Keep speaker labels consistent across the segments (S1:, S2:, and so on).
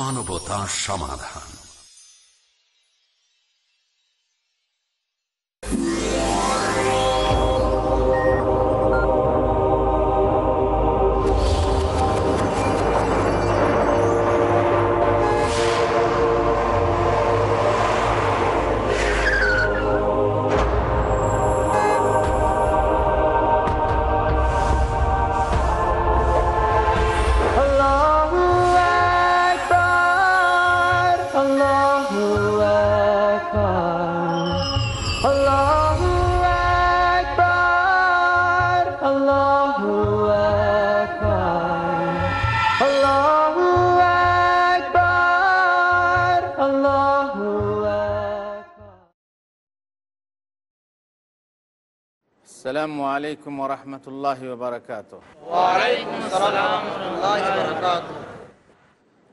S1: মানবতা সমাধান
S2: আলাইকুম রহমতুল্লাহ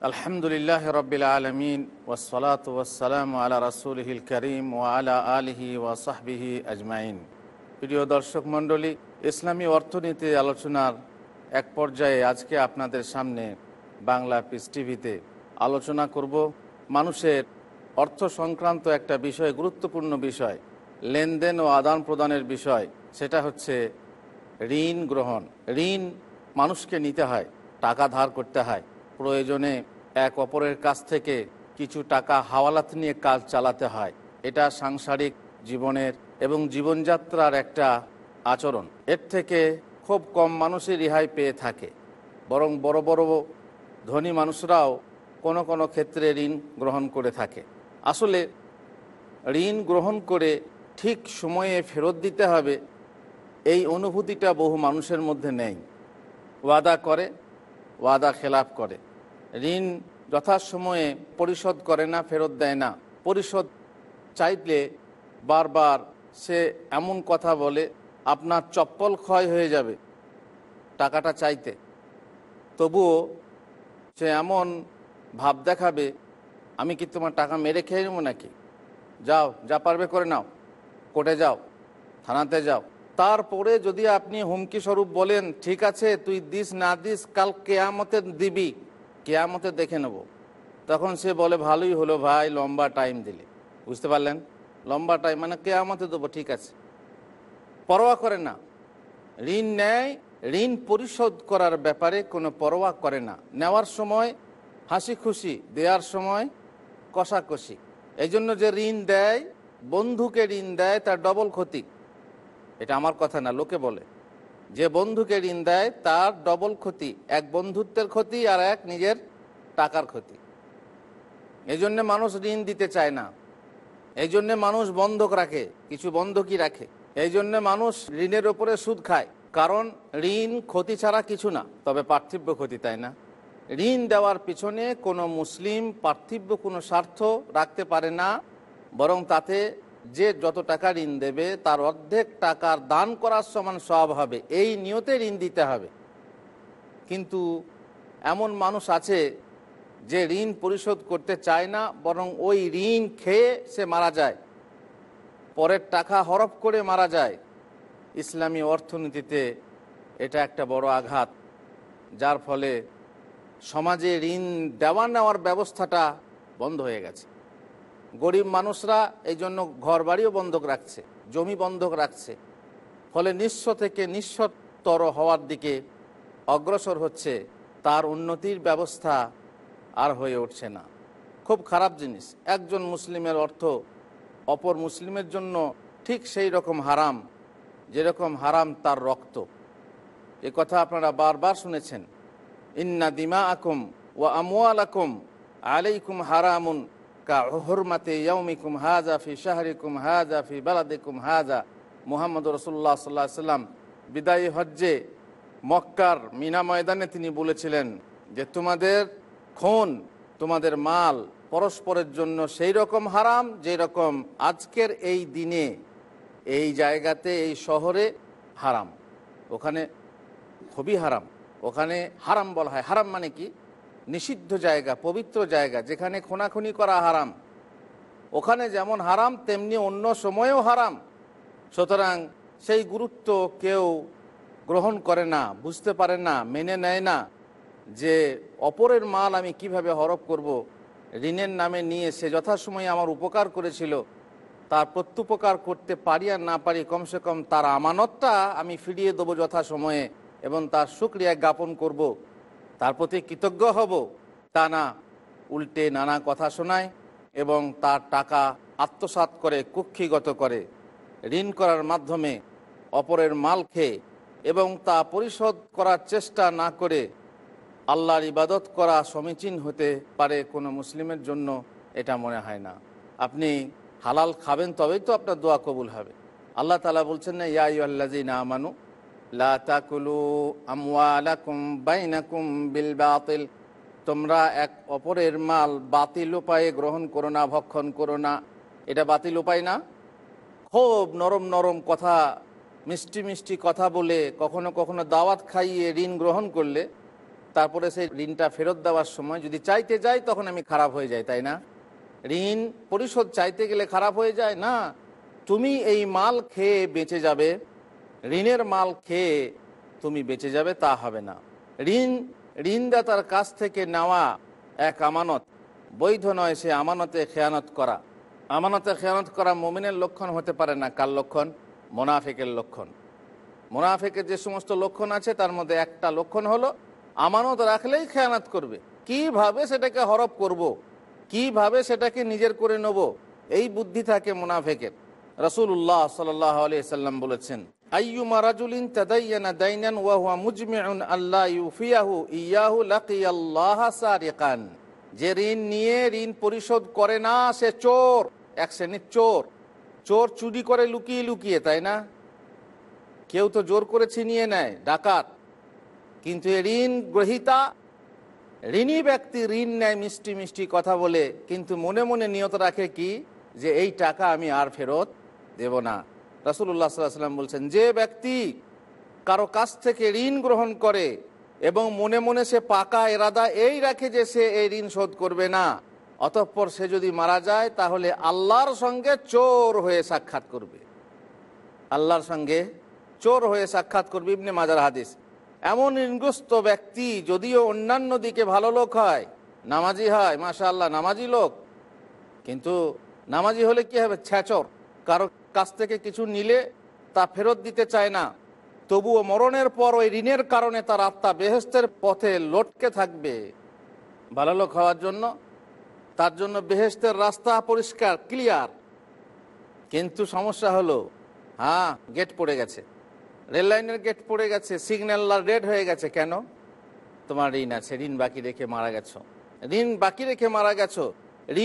S2: আলহামদুলিল্লাহ রবিল আলমিন ওসলাত আলা রসুলহিল করিম ও আলা আলহি ওয়াসাহবিহি আজমাইন প্রিয় দর্শক মণ্ডলী ইসলামী অর্থনীতি আলোচনার এক পর্যায়ে আজকে আপনাদের সামনে বাংলা পিস টিভিতে আলোচনা করব মানুষের অর্থ সংক্রান্ত একটা বিষয় গুরুত্বপূর্ণ বিষয় লেনদেন ও আদান প্রদানের বিষয় সেটা হচ্ছে ঋণ গ্রহণ ঋণ মানুষকে নিতে হয় টাকা ধার করতে হয় প্রয়োজনে এক অপরের কাছ থেকে কিছু টাকা হাওয়ালাত নিয়ে কাজ চালাতে হয় এটা সাংসারিক জীবনের এবং জীবনযাত্রার একটা আচরণ এর থেকে খুব কম মানুষই রেহাই পেয়ে থাকে বরং বড় বড় ধনী মানুষরাও কোনো কোনো ক্ষেত্রে ঋণ গ্রহণ করে থাকে আসলে ঋণ গ্রহণ করে ঠিক সময়ে ফেরত দিতে হবে এই অনুভূতিটা বহু মানুষের মধ্যে নেই ওয়াদা করে ওয়াদা খেলাপ করে ঋণ যথাসময়ে পরিশোধ করে না ফেরত দেয় না পরিশোধ চাইলে বারবার সে এমন কথা বলে আপনার চপ্পল ক্ষয় হয়ে যাবে টাকাটা চাইতে তবুও সে এমন ভাব দেখাবে আমি কি তোমার টাকা মেরে খেয়ে নেবো নাকি যাও যা পারবে করে নাও কোর্টে যাও থানাতে যাও তারপরে যদি আপনি হুমকি স্বরূপ বলেন ঠিক আছে তুই দিস না দিস কাল কেয়ামতে দিবি কেয়ামতে দেখে নেব তখন সে বলে ভালোই হলো ভাই লম্বা টাইম দিলে বুঝতে পারলেন লম্বা টাইম মানে কেয়ামতে দেবো ঠিক আছে পরোয়া করে না ঋণ নেয় ঋণ পরিশোধ করার ব্যাপারে কোনো পরোয়া করে না নেওয়ার সময় হাসি খুশি দেওয়ার সময় কষাকষি এই জন্য যে ঋণ দেয় বন্ধুকে ঋণ দেয় তার ডবল ক্ষতি এটা আমার কথা না লোকে বলে যে বন্ধুকে ঋণ দেয় তার ডবল ক্ষতি এক বন্ধুত্বের ক্ষতি আর এক নিজের টাকার ক্ষতি এই জন্যে মানুষ ঋণ দিতে চায় না এই জন্যে মানুষ বন্ধক রাখে কিছু বন্ধকই রাখে এই জন্যে মানুষ ঋণের ওপরে সুদ খায় কারণ ঋণ ক্ষতি ছাড়া কিছু না তবে পার্থিব্য ক্ষতি তাই না ঋণ দেওয়ার পিছনে কোনো মুসলিম পার্থিব্য কোনো স্বার্থ রাখতে পারে না বরং তাতে যে যত টাকা ঋণ দেবে তার অর্ধেক টাকার দান করার সমান সব হবে এই নিয়তে ঋণ দিতে হবে কিন্তু এমন মানুষ আছে যে ঋণ পরিশোধ করতে চায় না বরং ওই ঋণ খেয়ে সে মারা যায় পরের টাকা হরফ করে মারা যায় ইসলামী অর্থনীতিতে এটা একটা বড় আঘাত যার ফলে সমাজে ঋণ দেওয়া নেওয়ার ব্যবস্থাটা বন্ধ হয়ে গেছে গরিব মানুষরা এই জন্য ঘর বাড়িও বন্ধক রাখছে জমি বন্ধক রাখছে ফলে নিঃস্ব থেকে নিঃস্বতর হওয়ার দিকে অগ্রসর হচ্ছে তার উন্নতির ব্যবস্থা আর হয়ে উঠছে না খুব খারাপ জিনিস একজন মুসলিমের অর্থ অপর মুসলিমের জন্য ঠিক সেই রকম হারাম যেরকম হারাম তার রক্ত এ কথা আপনারা বারবার শুনেছেন ইন্না দিমা আকুম ও আমোয়াল আকুম আলাইকুম হারামুন কা হরমাতে ইয়ৌমিকুম হাজা ফি শাহরিকুম হাজা ফি বালাদিকুম হাজা মোহাম্মদ রসুল্লাহ সাল্লাহ সাল্লাম বিদায়ী হজ্জে মক্কার মিনা ময়দানে তিনি বলেছিলেন যে তোমাদের খুন তোমাদের মাল পরস্পরের জন্য সেই রকম হারাম যেরকম আজকের এই দিনে এই জায়গাতে এই শহরে হারাম ওখানে খুবই হারাম ওখানে হারাম বলা হয় হারাম মানে কি নিষিদ্ধ জায়গা পবিত্র জায়গা যেখানে খোনাখুনি করা হারাম ওখানে যেমন হারাম তেমনি অন্য সময়েও হারাম সুতরাং সেই গুরুত্ব কেউ গ্রহণ করে না বুঝতে পারে না মেনে নেয় না যে অপরের মাল আমি কিভাবে হরপ করব। ঋণের নামে নিয়ে সে যথাসময়ে আমার উপকার করেছিল তার প্রত্যুপকার করতে পারি আর না পারি কমসে কম তার আমানতটা আমি ফিরিয়ে দেবো যথাসময়ে এবং তার সুক্রিয়া জ্ঞাপন করব। তার প্রতি কৃতজ্ঞ হব তা না উল্টে নানা কথা শোনায় এবং তার টাকা আত্মসাত করে কুক্ষিগত করে ঋণ করার মাধ্যমে অপরের মাল খেয়ে এবং তা পরিশোধ করার চেষ্টা না করে আল্লাহর ইবাদত করা সমীচীন হতে পারে কোনো মুসলিমের জন্য এটা মনে হয় না আপনি হালাল খাবেন তবেই তো আপনার দোয়া কবুল হবে আল্লাহ তালা বলছেন না ইয়া ইয়াল্লাজি না আমানু লা তাকুলু বিল তোমরা এক অপরের মাল বাতিল উপায়ে গ্রহণ করো না ভক্ষণ করো না এটা বাতিল উপায় না খুব নরম নরম কথা মিষ্টি মিষ্টি কথা বলে কখনো কখনো দাওয়াত খাইয়ে ঋণ গ্রহণ করলে তারপরে সেই ঋণটা ফেরত দেওয়ার সময় যদি চাইতে যাই তখন আমি খারাপ হয়ে যাই তাই না ঋণ পরিশোধ চাইতে গেলে খারাপ হয়ে যায় না তুমি এই মাল খেয়ে বেঁচে যাবে ঋণের মাল খেয়ে তুমি বেঁচে যাবে তা হবে না ঋণ ঋণদাতার কাছ থেকে নেওয়া এক আমানত বৈধ নয় সে আমানতে খেয়ানত করা আমানতে খেয়ানত করা মোমিনের লক্ষণ হতে পারে না কার লক্ষণ মোনাফেকের লক্ষণ মোনাফেকের যে সমস্ত লক্ষণ আছে তার মধ্যে একটা লক্ষণ হলো আমানত রাখলেই খেয়ানত করবে কিভাবে সেটাকে হরপ করব। কিভাবে সেটাকে নিজের করে নেব এই বুদ্ধি থাকে মোনাফেকের রসুল্লাহ সাল্লাহ আলি সাল্লাম বলেছেন আইয়ুমা রাজুলিন তাদাইয়ানা দাইনান ওয়া হুয়া আল্লাহ ইউফিয়াহু ইয়াহু লাকিয়াল্লাহ সারিকান যে ঋণ নিয়ে ঋণ পরিশোধ করে না সে চোর এক শ্রেণীর চোর চোর চুরি করে লুকিয়ে লুকিয়ে তাই না কেউ তো জোর করে ছিনিয়ে নেয় ডাকাত কিন্তু ঋণ গ্রহিতা ঋণী ব্যক্তি ঋণ নেয় মিষ্টি মিষ্টি কথা বলে কিন্তু মনে মনে নিয়ত রাখে কি যে এই টাকা আমি আর ফেরত দেব না রাসুল্লাহ সাল্লাম বলছেন যে ব্যক্তি কারো কাছ থেকে ঋণ গ্রহণ করে এবং মনে মনে সে পাকা এরাদা এই রাখে যে সে এই ঋণ শোধ করবে না অতঃপর সে যদি মারা যায় তাহলে আল্লাহর সঙ্গে চোর হয়ে সাক্ষাৎ করবে আল্লাহর সঙ্গে চোর হয়ে সাক্ষাৎ করবে ইবনে মাজার হাদিস এমন ঋণগ্রস্ত ব্যক্তি যদিও অন্যান্য দিকে ভালো লোক হয় নামাজি হয় মাসা আল্লাহ নামাজি লোক কিন্তু নামাজি হলে কি হবে ছ্যাচর কারো কাছ থেকে কিছু নিলে তা ফেরত দিতে চায় না তবুও মরণের পর ওই ঋণের কারণে তার আত্মা বেহেস্তের পথে লটকে থাকবে ভালো লোক হওয়ার জন্য তার জন্য বেহেস্তের রাস্তা পরিষ্কার ক্লিয়ার কিন্তু সমস্যা হলো হ্যাঁ গেট পড়ে গেছে রেললাইনের গেট পড়ে গেছে সিগন্যাল রেড হয়ে গেছে কেন তোমার ঋণ আছে ঋণ বাকি রেখে মারা গেছো ঋণ বাকি রেখে মারা গেছো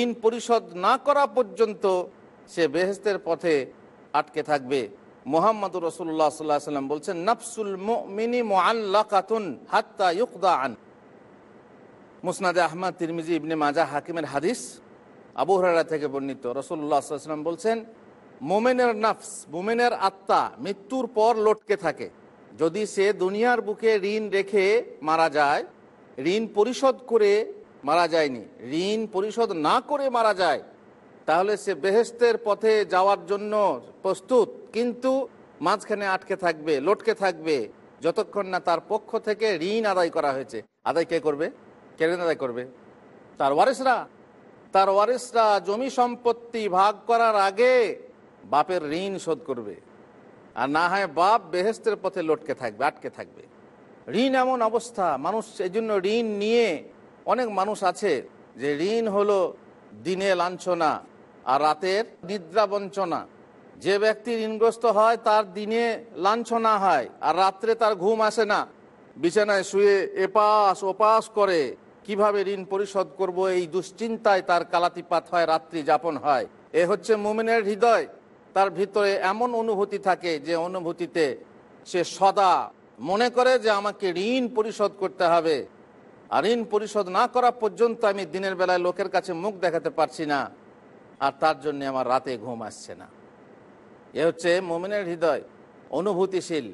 S2: ঋণ পরিশোধ না করা পর্যন্ত সে বেহেস্তের পথে আটকে থাকবে মোহাম্মদ রসুল্লাহ সাল্লাহ সাল্লাম বলছেন নাফসুল মিনি মোয়াল্লা কাতুন হাত্তা ইউকদা আন মুসনাদে আহমদ তিরমিজি ইবনে মাজা হাকিমের হাদিস আবু হরারা থেকে বর্ণিত রসুল্লাহ সাল্লাম বলছেন মোমেনের নাফস মোমেনের আত্মা মৃত্যুর পর লটকে থাকে যদি সে দুনিয়ার বুকে ঋণ রেখে মারা যায় ঋণ পরিশোধ করে মারা যায়নি ঋণ পরিশোধ না করে মারা যায় তাহলে সে বেহেস্তের পথে যাওয়ার জন্য প্রস্তুত কিন্তু মাঝখানে আটকে থাকবে লটকে থাকবে যতক্ষণ না তার পক্ষ থেকে ঋণ আদায় করা হয়েছে আদায় কে করবে কেড়ে আদায় করবে তার ওয়ারিসরা তার ওয়ারিসরা জমি সম্পত্তি ভাগ করার আগে বাপের ঋণ শোধ করবে আর না হয় বাপ বেহেস্তের পথে লটকে থাকবে আটকে থাকবে ঋণ এমন অবস্থা মানুষ এই জন্য ঋণ নিয়ে অনেক মানুষ আছে যে ঋণ হলো দিনে লাঞ্ছনা আর রাতের নিদ্রা বঞ্চনা যে ব্যক্তি ঋণগ্রস্ত হয় তার দিনে লাঞ্ছনা হয় আর রাত্রে তার ঘুম আসে না বিছানায় শুয়ে এপাশ ওপাশ করে কিভাবে ঋণ পরিশোধ করব এই দুশ্চিন্তায় তার কালাতিপাত হয় রাত্রি যাপন হয় এ হচ্ছে মুমিনের হৃদয় তার ভিতরে এমন অনুভূতি থাকে যে অনুভূতিতে সে সদা মনে করে যে আমাকে ঋণ পরিশোধ করতে হবে আর ঋণ পরিশোধ না করা পর্যন্ত আমি দিনের বেলায় লোকের কাছে মুখ দেখাতে পারছি না আর তার জন্য আমার রাতে ঘুম আসছে না এ হচ্ছে মোমিনের হৃদয় অনুভূতিশীল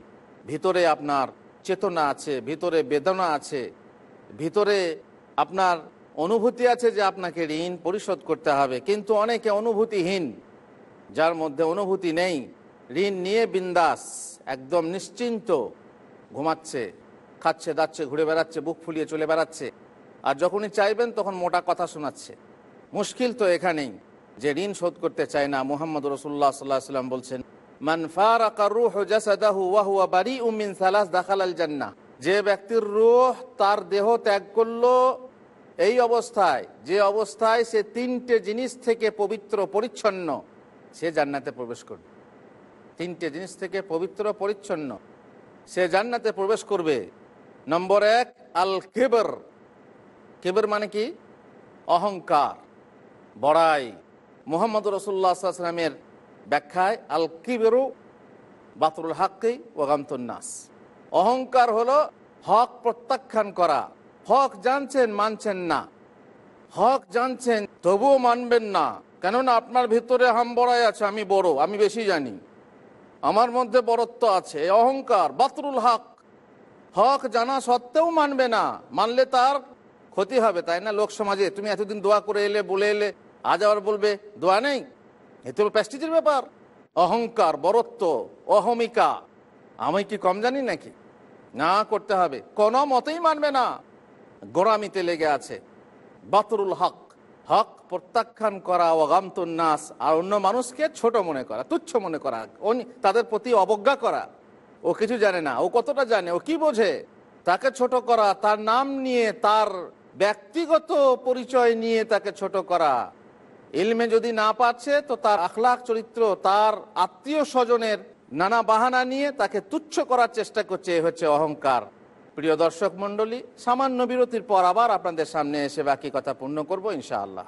S2: ভিতরে আপনার চেতনা আছে ভিতরে বেদনা আছে ভিতরে আপনার অনুভূতি আছে যে আপনাকে ঋণ পরিশোধ করতে হবে কিন্তু অনেকে অনুভূতিহীন যার মধ্যে অনুভূতি নেই ঋণ নিয়ে বিন্দাস একদম নিশ্চিন্ত ঘুমাচ্ছে খাচ্ছে দাচ্ছে ঘুরে বেড়াচ্ছে বুক ফুলিয়ে চলে বেড়াচ্ছে আর যখনই চাইবেন তখন মোটা কথা শোনাচ্ছে মুশকিল তো এখানেই যে ঋণ শোধ করতে চায় না মোহাম্মদ রসুল্লাহ সাল্লাহ সাল্লাম বলছেন যে ব্যক্তির রুহ তার দেহ ত্যাগ করলো এই অবস্থায় যে অবস্থায় সে তিনটে জিনিস থেকে পবিত্র পরিচ্ছন্ন সে জান্নাতে প্রবেশ করবে তিনটে জিনিস থেকে পবিত্র পরিচ্ছন্ন সে জান্নাতে প্রবেশ করবে নম্বর এক আল কেবর কেবর মানে কি অহংকার বড়াই মোহাম্মদ রসুল্লাহ সাল্লামের ব্যাখ্যায় আল কিবেরু বাতরুল হাক্কি নাস অহংকার হলো হক প্রত্যাখ্যান করা হক জানছেন মানছেন না হক জানছেন তবুও মানবেন না কেননা আপনার ভিতরে বড়াই আছে আমি বড় আমি বেশি জানি আমার মধ্যে বরত্ব আছে অহংকার বাতরুল হক হক জানা সত্ত্বেও মানবে না মানলে তার ক্ষতি হবে তাই না লোক সমাজে তুমি এতদিন দোয়া করে এলে বলে এলে আজ আবার বলবে দোয়া নেই এতে হলো প্যাস্টিজের ব্যাপার অহংকার বরত্ব অহমিকা আমি কি কম জানি নাকি না করতে হবে কোনো মতেই মানবে না গোড়ামিতে লেগে আছে বাতরুল হক হক প্রত্যাখ্যান করা অগান্ত নাস আর অন্য মানুষকে ছোট মনে করা তুচ্ছ মনে করা তাদের প্রতি অবজ্ঞা করা ও কিছু জানে না ও কতটা জানে ও কি বোঝে তাকে ছোট করা তার নাম নিয়ে তার ব্যক্তিগত পরিচয় নিয়ে তাকে ছোট করা ইলমে যদি না পাচ্ছে তো তার আখলাখ চরিত্র তার আত্মীয় স্বজনের নানা বাহানা নিয়ে তাকে তুচ্ছ করার চেষ্টা করছে এ হচ্ছে অহংকার প্রিয় দর্শক মন্ডলী সামান্য বিরতির পর আবার আপনাদের সামনে এসে বাকি কথা পূর্ণ করবো ইনশাআল্লাহ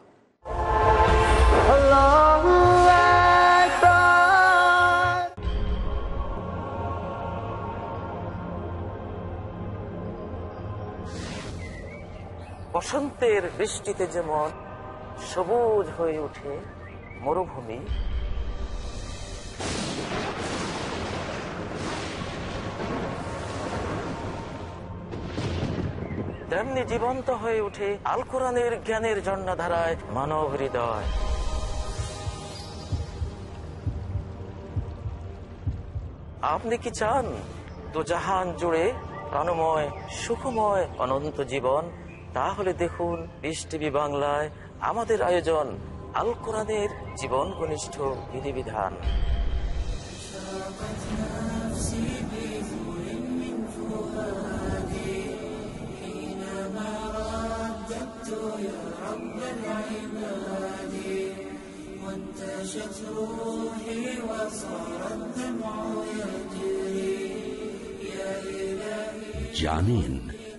S2: বসন্তের বৃষ্টিতে যেমন সবুজ হয়ে উঠে মরুভূমি তেমনি জীবন্ত হয়ে ওঠে আল কোরআনের জ্ঞানের জন্য ধারায় মানব হৃদয় আপনি কি চান তো জাহান জুড়ে প্রাণময় সুখময় অনন্ত জীবন তাহলে দেখুন বিশ বাংলায় আমাদের আয়োজন আল কোরআনের জীবন ঘনিষ্ঠ বিধিবিধান
S1: জানিন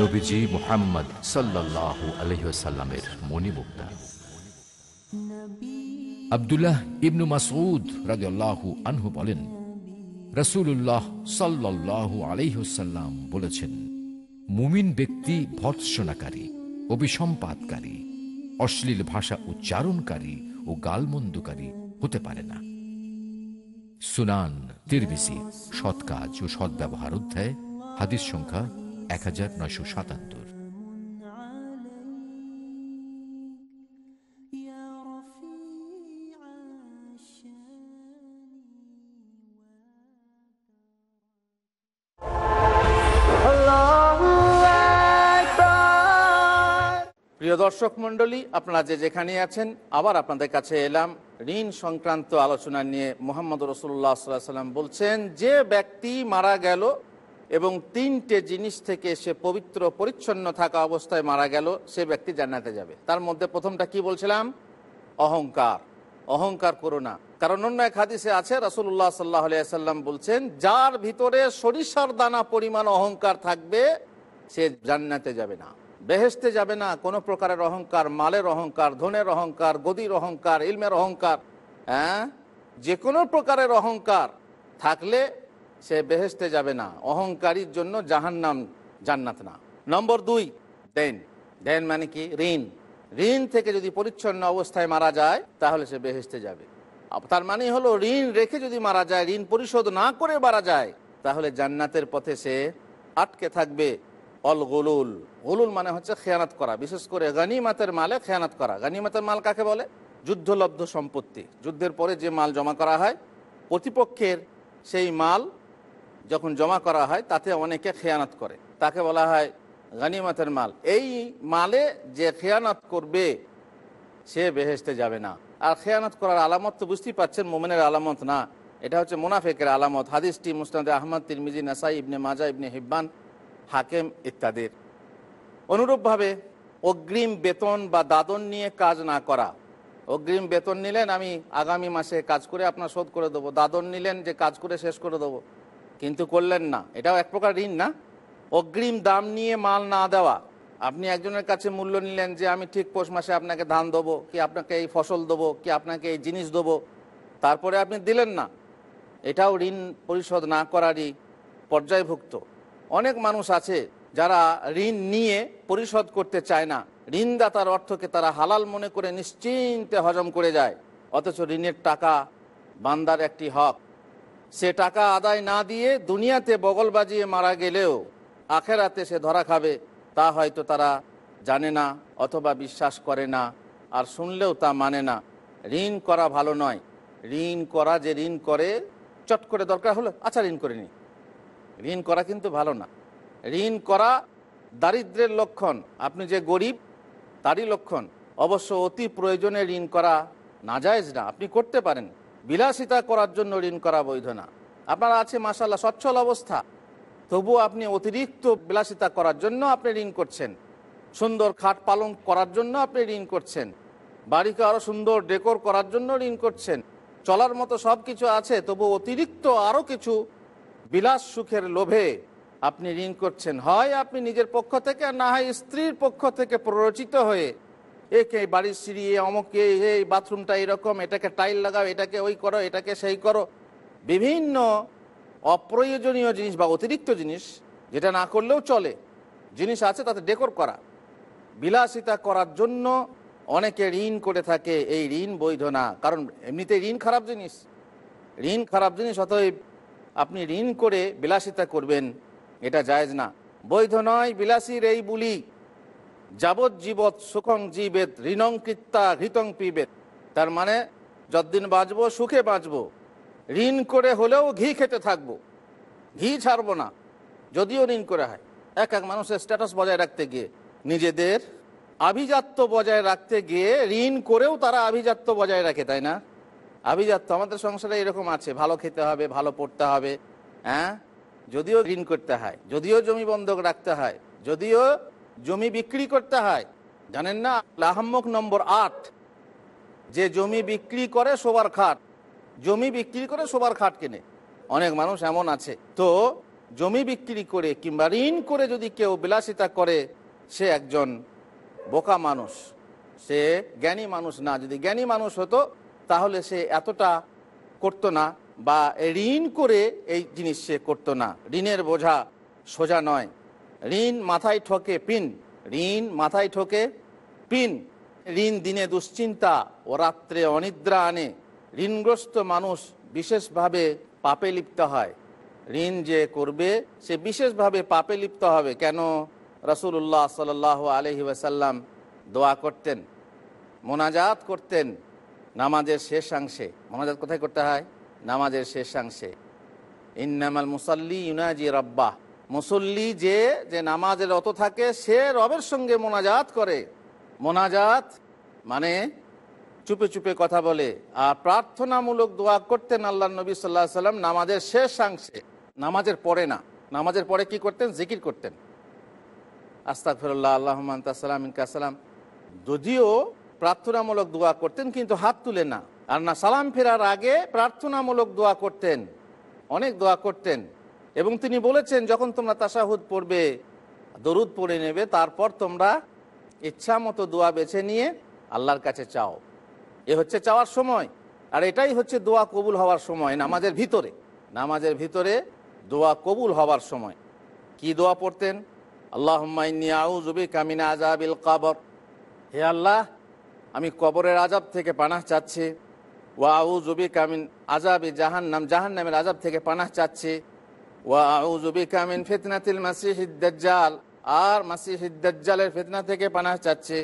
S1: নবীজি মোহাম্মদ সাল্লাহ আলহ্লামের মণিমুক্তা আবদুল্লাহ ইবনু মাসউদ রাজু আনহু বলেন রসুল্লাহ সাল্লাহ আলহ্লাম বলেছেন মুমিন ব্যক্তি ভৎসনাকারী অভিসম্পাদকারী অশ্লীল ভাষা উচ্চারণকারী ও গালমন্দকারী হতে পারে না সুনান ও সদ্ব্যবহার অধ্যায় হাদিস সংখ্যা এক হাজার নয়শো সাতাত্তর
S2: প্রিয় দর্শক মন্ডলী আপনারা যে যেখানে আছেন আবার আপনাদের কাছে এলাম ঋণ সংক্রান্ত আলোচনা নিয়ে মোহাম্মদ রসুল্লাহ সাল্লাম বলছেন যে ব্যক্তি মারা গেল এবং তিনটে জিনিস থেকে সে পবিত্র পরিচ্ছন্ন থাকা অবস্থায় মারা গেল সে ব্যক্তি জান্নাতে যাবে তার মধ্যে প্রথমটা কি বলছিলাম অহংকার অহংকার করো না কারণ অন্য এক হাদিসে আছে রাসুল্লাহ সাল্লাহ সাল্লাম বলছেন যার ভিতরে সরিষার দানা পরিমাণ অহংকার থাকবে সে জান্নাতে যাবে না বেহেস্তে যাবে না কোনো প্রকারের অহংকার মালের অহংকার ধনের অহংকার গদির অহংকার ইলমের অহংকার হ্যাঁ যে কোনো প্রকারের অহংকার থাকলে সে বেহেস্তে যাবে না অহংকারীর জন্য জাহান্নাম জান্নাত না নম্বর দুই দেন দেন মানে কি ঋণ ঋণ থেকে যদি পরিচ্ছন্ন অবস্থায় মারা যায় তাহলে সে বেহেস্তে যাবে তার মানে হলো ঋণ রেখে যদি মারা যায় ঋণ পরিশোধ না করে মারা যায় তাহলে জান্নাতের পথে সে আটকে থাকবে অল গোলুল গোলুল মানে হচ্ছে খেয়ানাত করা বিশেষ করে গানিমাতের মালে খেয়ানাত করা গানিমাতের মাল কাকে বলে যুদ্ধলব্ধ সম্পত্তি যুদ্ধের পরে যে মাল জমা করা হয় প্রতিপক্ষের সেই মাল যখন জমা করা হয় তাতে অনেকে খেয়ানত করে তাকে বলা হয় গানিমাতের মাল এই মালে যে খেয়ানত করবে সে বেহেসতে যাবে না আর খেয়ানত করার আলামত তো বুঝতেই পারছেন মোমেনের আলামত না এটা হচ্ছে মুনাফেকের আলামত হাদিসটি মুসনাদ আহমদ তিরমিজি নাসাই ইবনে মাজা ইবনে হিব্বান হাকেম ইত্যাদির অনুরূপভাবে অগ্রিম বেতন বা দাদন নিয়ে কাজ না করা অগ্রিম বেতন নিলেন আমি আগামী মাসে কাজ করে আপনার শোধ করে দেবো দাদন নিলেন যে কাজ করে শেষ করে দেবো কিন্তু করলেন না এটাও এক প্রকার ঋণ না অগ্রিম দাম নিয়ে মাল না দেওয়া আপনি একজনের কাছে মূল্য নিলেন যে আমি ঠিক পৌষ মাসে আপনাকে ধান দেবো কি আপনাকে এই ফসল দেবো কি আপনাকে এই জিনিস দেবো তারপরে আপনি দিলেন না এটাও ঋণ পরিশোধ না করারই পর্যায়ভুক্ত অনেক মানুষ আছে যারা ঋণ নিয়ে পরিশোধ করতে চায় না ঋণদাতার অর্থকে তারা হালাল মনে করে নিশ্চিন্তে হজম করে যায় অথচ ঋণের টাকা বান্দার একটি হক সে টাকা আদায় না দিয়ে দুনিয়াতে বগল বাজিয়ে মারা গেলেও আখেরাতে সে ধরা খাবে তা হয়তো তারা জানে না অথবা বিশ্বাস করে না আর শুনলেও তা মানে না ঋণ করা ভালো নয় ঋণ করা যে ঋণ করে চট করে দরকার হলো আচ্ছা ঋণ করে নি ঋণ করা কিন্তু ভালো না ঋণ করা দারিদ্রের লক্ষণ আপনি যে গরিব তারই লক্ষণ অবশ্য অতি প্রয়োজনে ঋণ করা নাজায়জ না আপনি করতে পারেন বিলাসিতা করার জন্য ঋণ করা বৈধ না আপনার আছে মাসাল্লাহ সচ্ছল অবস্থা তবু আপনি অতিরিক্ত বিলাসিতা করার জন্য আপনি ঋণ করছেন সুন্দর খাট পালং করার জন্য আপনি ঋণ করছেন বাড়িকে আরও সুন্দর ডেকোর করার জন্য ঋণ করছেন চলার মতো সব কিছু আছে তবু অতিরিক্ত আরও কিছু বিলাস সুখের লোভে আপনি ঋণ করছেন হয় আপনি নিজের পক্ষ থেকে না হয় স্ত্রীর পক্ষ থেকে প্ররোচিত হয়ে একে বাড়ির সিঁড়ি অমুকে এই বাথরুমটা এরকম এটাকে টাইল লাগাও এটাকে ওই করো এটাকে সেই করো বিভিন্ন অপ্রয়োজনীয় জিনিস বা অতিরিক্ত জিনিস যেটা না করলেও চলে জিনিস আছে তাতে ডেকোর করা বিলাসিতা করার জন্য অনেকে ঋণ করে থাকে এই ঋণ বৈধ না কারণ এমনিতে ঋণ খারাপ জিনিস ঋণ খারাপ জিনিস অতএব আপনি ঋণ করে বিলাসিতা করবেন এটা জায়জ না বৈধ নয় বিলাসীর এই বুলি যাবজ্জীবৎ সুখং জীবেত ঋণং কৃত্তা ঘৃতং পিবেত তার মানে যতদিন বাঁচবো সুখে বাঁচবো ঋণ করে হলেও ঘি খেতে থাকবো ঘি ছাড়বো না যদিও ঋণ করে হয় এক এক মানুষের স্ট্যাটাস বজায় রাখতে গিয়ে নিজেদের আভিজাত্য বজায় রাখতে গিয়ে ঋণ করেও তারা আভিজাত্য বজায় রাখে তাই না আভিজাত্য আমাদের সংসারে এরকম আছে ভালো খেতে হবে ভালো পড়তে হবে হ্যাঁ যদিও ঋণ করতে হয় যদিও জমি বন্ধক রাখতে হয় যদিও জমি বিক্রি করতে হয় জানেন না লাহাম্মক নম্বর আট যে জমি বিক্রি করে সোবার খাট জমি বিক্রি করে সোবার খাট কেনে অনেক মানুষ এমন আছে তো জমি বিক্রি করে কিংবা ঋণ করে যদি কেউ বিলাসিতা করে সে একজন বোকা মানুষ সে জ্ঞানী মানুষ না যদি জ্ঞানী মানুষ হতো তাহলে সে এতটা করতো না বা ঋণ করে এই জিনিস সে করতো না ঋণের বোঝা সোজা নয় ঋণ মাথায় ঠকে পিন ঋণ মাথায় ঠকে পিন ঋণ দিনে দুশ্চিন্তা ও রাত্রে অনিদ্রা আনে ঋণগ্রস্ত মানুষ বিশেষভাবে পাপে লিপ্ত হয় ঋণ যে করবে সে বিশেষভাবে পাপে লিপ্ত হবে কেন রসুল্লাহ সাল আলহি ওয়াসাল্লাম দোয়া করতেন মোনাজাত করতেন নামাজের শেষাংশে মোনাজাত কোথায় করতে হয় নামাজের শেষাংশে ইন্নামাল মুসাল্লি ইউনাজি রব্বাহ মুসল্লি যে যে নামাজে রত থাকে সে রবের সঙ্গে মোনাজাত করে মোনাজাত মানে চুপে চুপে কথা বলে আর প্রার্থনামূলক দোয়া করতেন আল্লাহ নবী সাল্লাহ সাল্লাম নামাজের শেষাংশে নামাজের পরে না নামাজের পরে কি করতেন জিকির করতেন আস্তাকফিরুল্লাহ আল্লাহমান তাসালাম ইনকাসালাম যদিও প্রার্থনামূলক দোয়া করতেন কিন্তু হাত তুলে না আর না সালাম ফেরার আগে প্রার্থনামূলক দোয়া করতেন অনেক দোয়া করতেন এবং তিনি বলেছেন যখন তোমরা তাসাহুদ পড়বে দরুদ পড়ে নেবে তারপর তোমরা ইচ্ছা মতো দোয়া বেছে নিয়ে আল্লাহর কাছে চাও এ হচ্ছে চাওয়ার সময় আর এটাই হচ্ছে দোয়া কবুল হওয়ার সময় নামাজের ভিতরে নামাজের ভিতরে দোয়া কবুল হওয়ার সময় কি দোয়া পড়তেন আল্লাহ আউজুবি কামিনা আজাবিল কাবর হে আল্লাহ আমি কবরের আজাব থেকে পানাহ চাচ্ছি ওয়া জুবি কামিন আজাবি জাহান্নাম জাহান্নামের আজাব থেকে পানাহ চাচ্ছি আর মাসিহিদ্দালের ফিতনা থেকে পানা চাচ্ছে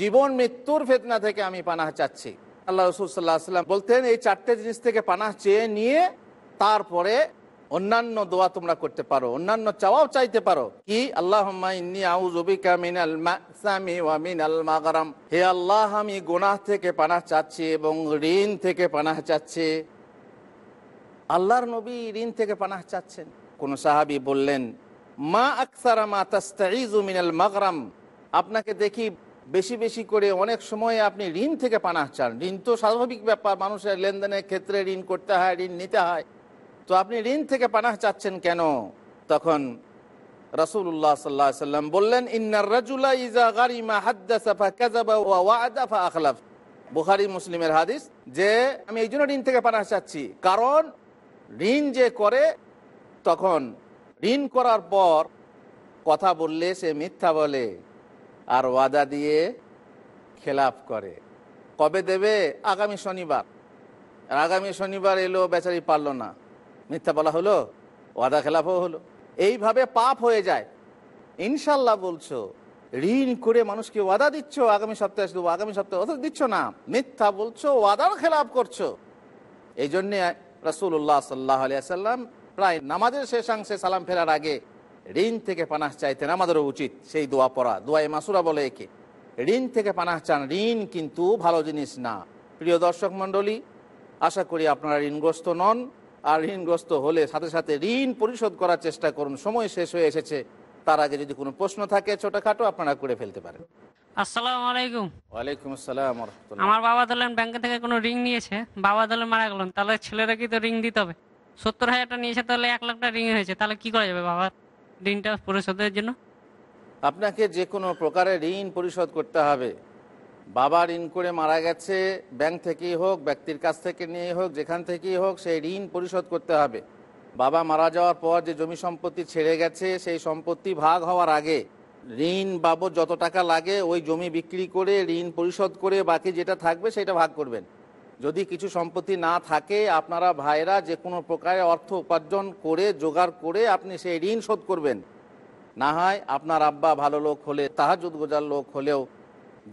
S2: জীবন মৃত্যুর ফেতনা থেকে আমি পানাহ চাচ্ছি আল্লাহ রসুল সাল্লাম বলতেন এই চারটে জিনিস থেকে পানাহ চেয়ে নিয়ে তারপরে অন্যান্য দোয়া তোমরা করতে পারো অন্যান্য চাওয়াও চাইতে পারো কি আল্লাহ হে আল্লাহ আমি গোনাহ থেকে পানা চাচ্ছি এবং ঋণ থেকে পানা চাচ্ছি আল্লাহর নবী ঋণ থেকে পানাহ চাচ্ছেন কোন সাহাবি বললেন মা আকসারা মা তাস্তাইজুমিনাল মাগরাম আপনাকে দেখি বেশি বেশি করে অনেক সময় আপনি ঋণ থেকে পানাহ চান ঋণ তো স্বাভাবিক ব্যাপার মানুষের লেনদেনের ক্ষেত্রে ঋণ করতে হয় ঋণ নিতে হয় তো আপনি ঋণ থেকে পানাহ চাচ্ছেন কেন তখন রাসুল্লাহ সাল্লাহ সাল্লাম বললেন ইন্নার বুহারি মুসলিমের হাদিস যে আমি এই জন্য ঋণ থেকে পানাহ চাচ্ছি কারণ ঋণ যে করে তখন ঋণ করার পর কথা বললে সে মিথ্যা বলে আর ওয়াদা দিয়ে খেলাপ করে কবে দেবে আগামী শনিবার আর আগামী শনিবার এলো বেচারি পারল না মিথ্যা বলা হলো ওয়াদা খেলাপও হলো এইভাবে পাপ হয়ে যায় ইনশাল্লাহ বলছো ঋণ করে মানুষকে ওয়াদা দিচ্ছ আগামী সপ্তাহে দেবো আগামী সপ্তাহে অথচ দিচ্ছ না মিথ্যা বলছো ওয়াদার খেলাপ করছো এই জন্যে রাসুল্লাহ সাল্লাহ আলিয়াল্লাম প্রায় নামাজের শেষাংশে সালাম ফেরার আগে ঋণ থেকে পানাহ চাইতেন আমাদেরও উচিত সেই দোয়া পড়া দোয়াই মাসুরা বলে একে ঋণ থেকে পানাহ চান ঋণ কিন্তু ভালো জিনিস না প্রিয় দর্শক মণ্ডলী আশা করি আপনারা ঋণগ্রস্ত নন আর ঋণগ্রস্ত হলে সাথে সাথে ঋণ পরিশোধ করার চেষ্টা করুন সময় শেষ হয়ে এসেছে তার আগে যদি কোনো প্রশ্ন থাকে ছোটোখাটো আপনারা করে ফেলতে পারেন আসসালামু আলাইকুম ওয়ালাইকুম আসসালাম আমার বাবা ধরলেন ব্যাংক থেকে কোনো রিং নিয়েছে বাবা ধরলেন মারা গেলেন তাহলে ছেলেরা কি তো রিং দিতে হবে সত্তর হাজারটা নিয়েছে তাহলে এক লাখটা রিং হয়েছে তাহলে কি করা যাবে বাবার ঋণটা পরিশোধের জন্য আপনাকে যে কোনো প্রকারে ঋণ পরিশোধ করতে হবে বাবা ঋণ করে মারা গেছে ব্যাংক থেকেই হোক ব্যক্তির কাছ থেকে নিয়ে হোক যেখান থেকেই হোক সেই ঋণ পরিশোধ করতে হবে বাবা মারা যাওয়ার পর যে জমি সম্পত্তি ছেড়ে গেছে সেই সম্পত্তি ভাগ হওয়ার আগে ঋণ বাবদ যত টাকা লাগে ওই জমি বিক্রি করে ঋণ পরিশোধ করে বাকি যেটা থাকবে সেটা ভাগ করবেন যদি কিছু সম্পত্তি না থাকে আপনারা ভাইরা যে কোনো প্রকারে অর্থ উপার্জন করে জোগাড় করে আপনি সেই ঋণ শোধ করবেন না হয় আপনার আব্বা ভালো লোক হলে তাহাজুদ গোজার লোক হলেও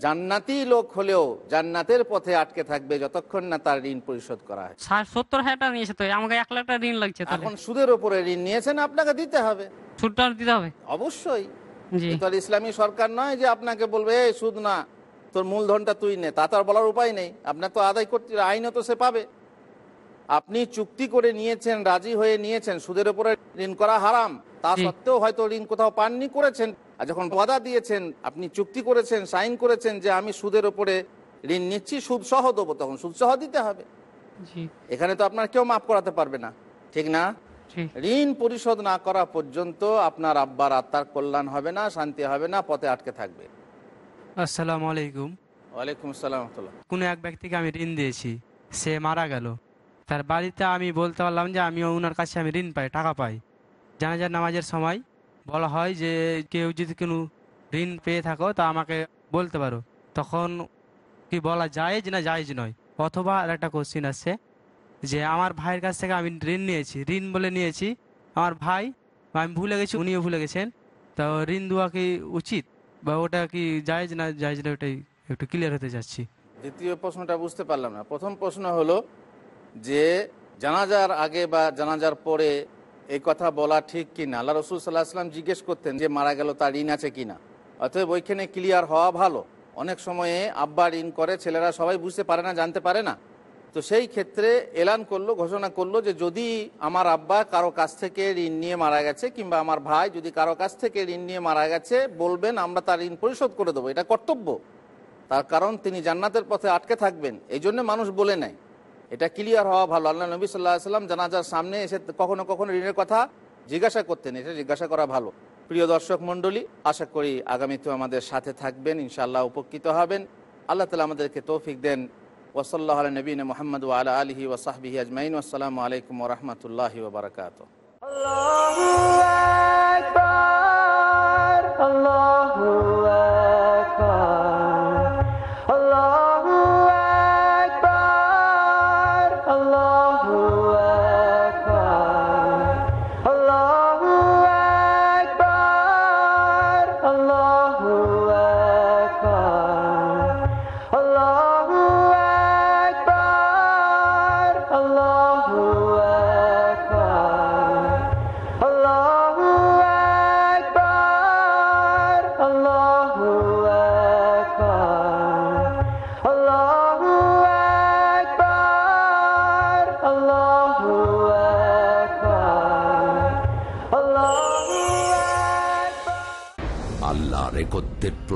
S2: জান্নাতি লোক হলেও জান্নাতের পথে আটকে থাকবে যতক্ষণ না তার ঋণ পরিশোধ করা হয় সত্তর হাজার নিয়েছে তো আমাকে এক লাখ টাকা ঋণ লাগছে এখন সুদের উপরে ঋণ নিয়েছেন আপনাকে দিতে হবে সুদটা দিতে হবে অবশ্যই তাহলে ইসলামী সরকার নয় যে আপনাকে বলবে এই সুদ না তোর মূলধনটা তুই নে তা তার বলার উপায় নেই আপনার তো আদায় করতে আইনও তো সে পাবে আপনি চুক্তি করে নিয়েছেন রাজি হয়ে নিয়েছেন সুদের উপরে ঋণ করা হারাম তা সত্ত্বেও হয়তো ঋণ কোথাও পাননি করেছেন আর যখন ওয়াদা দিয়েছেন আপনি চুক্তি করেছেন সাইন করেছেন যে আমি সুদের উপরে ঋণ নিচ্ছি সুদ সহ দেবো তখন সুদ সহ দিতে হবে এখানে তো আপনার কেউ মাফ করাতে পারবে না ঠিক না ঋণ পরিশোধ না করা পর্যন্ত আপনার আব্বার আত্মার কল্যাণ হবে না শান্তি হবে না পথে আটকে থাকবে আসসালামু আলাইকুম ওয়ালাইকুম আসসালাম কোনো এক ব্যক্তিকে আমি ঋণ দিয়েছি সে মারা গেল তার বাড়িতে আমি বলতে পারলাম যে আমি ওনার কাছে আমি ঋণ পাই টাকা পাই জানাজার নামাজের সময় বলা হয় যে কেউ যদি কোনো ঋণ পেয়ে থাকো তা আমাকে বলতে পারো তখন কি বলা যায় যে না যায় নয় অথবা আর একটা কোশ্চিন আছে যে আমার ভাইয়ের কাছ থেকে আমি ঋণ নিয়েছি ঋণ বলে নিয়েছি আমার ভাই আমি ভুলে গেছি উনিও ভুলে গেছেন তো ঋণ দেওয়া কি উচিত বা ওটা কি জায়েজ না জায়েজ না ওটাই একটু ক্লিয়ার হতে চাচ্ছি দ্বিতীয় প্রশ্নটা বুঝতে পারলাম না প্রথম প্রশ্ন হলো যে জানাজার আগে বা জানাজার পরে এই কথা বলা ঠিক কি না আল্লাহ রসুল সাল্লাহ আসলাম জিজ্ঞেস করতেন যে মারা গেল তার ঋণ আছে কিনা অতএব ওইখানে ক্লিয়ার হওয়া ভালো অনেক সময়ে আব্বা ঋণ করে ছেলেরা সবাই বুঝতে পারে না জানতে পারে না তো সেই ক্ষেত্রে এলান করলো ঘোষণা করলো যে যদি আমার আব্বা কারো কাছ থেকে ঋণ নিয়ে মারা গেছে কিংবা আমার ভাই যদি কারো কাছ থেকে ঋণ নিয়ে মারা গেছে বলবেন আমরা তার ঋণ পরিশোধ করে দেবো এটা কর্তব্য তার কারণ তিনি জান্নাতের পথে আটকে থাকবেন এই জন্য মানুষ বলে নেয় এটা ক্লিয়ার হওয়া ভালো আল্লাহ নবী সাল্লাহ সাল্লাম জানাজার সামনে এসে কখনো কখনো ঋণের কথা জিজ্ঞাসা করতেন এটা জিজ্ঞাসা করা ভালো প্রিয় দর্শক মণ্ডলী আশা করি আগামীতেও আমাদের সাথে থাকবেন ইনশাল্লাহ উপকৃত হবেন আল্লাহ তালা আমাদেরকে তৌফিক দেন ওসল্লাহ আল নবীন মোহাম্মদ ওয়ালা আলহি ওসাহবিহি আজমাইন আসসালামু আলাইকুম রহমতুল্লাহি
S3: ওবরাকাত আল্লাহ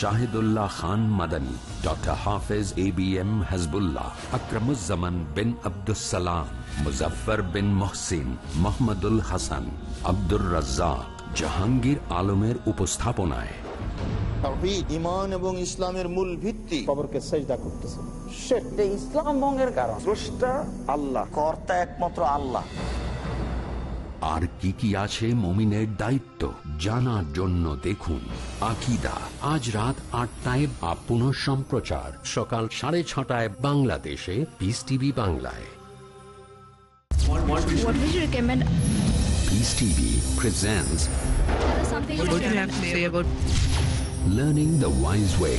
S1: Shahidullah Khan Madani doctor Hafez A B M Hasbullah Akramuzzaman bin Abdussalam Muzaffar bin Mohsin Mohammadul Hasan Abdur Razzak Jahangir আলমের উপস্থাপনায়
S2: এবং ইসলামের মূল ভিত্তি কবরকে ইসলাম আল্লাহ একমাত্র আল্লাহ
S1: আর কি কি আছে মমিনের দায়িত্ব জানার জন্য দেখুন আকিদা আজ রাত আটটায় বা পুনঃ সম্প্রচার সকাল সাড়ে ছটায় বাংলাদেশে পিস টিভি বাংলায় Peace TV presents Learning the Wise Way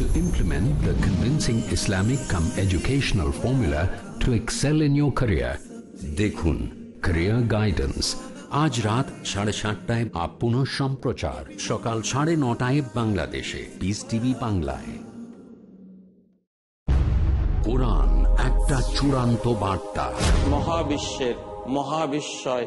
S1: to implement the convincing Islamic come educational formula to excel in your career. Dekhun, Career Guidance আজ রাত সাড়ে সাতটায় আপ সম্প্রচার সকাল সাড়ে নটায় বাংলাদেশে পিস টিভি বাংলায় কোরআন একটা চূড়ান্ত বার্তা
S2: মহাবিশ্বের মহাবিশ্বয়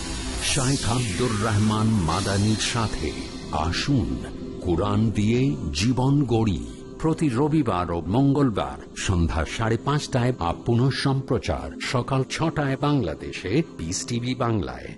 S1: শাইখ আব্দুর রহমান মাদানির সাথে আসুন কোরআন দিয়ে জীবন গড়ি প্রতি রবিবার ও মঙ্গলবার সন্ধ্যা সাড়ে পাঁচটায় বা পুনঃ সম্প্রচার সকাল ছটায় বাংলাদেশে পিস টিভি বাংলায়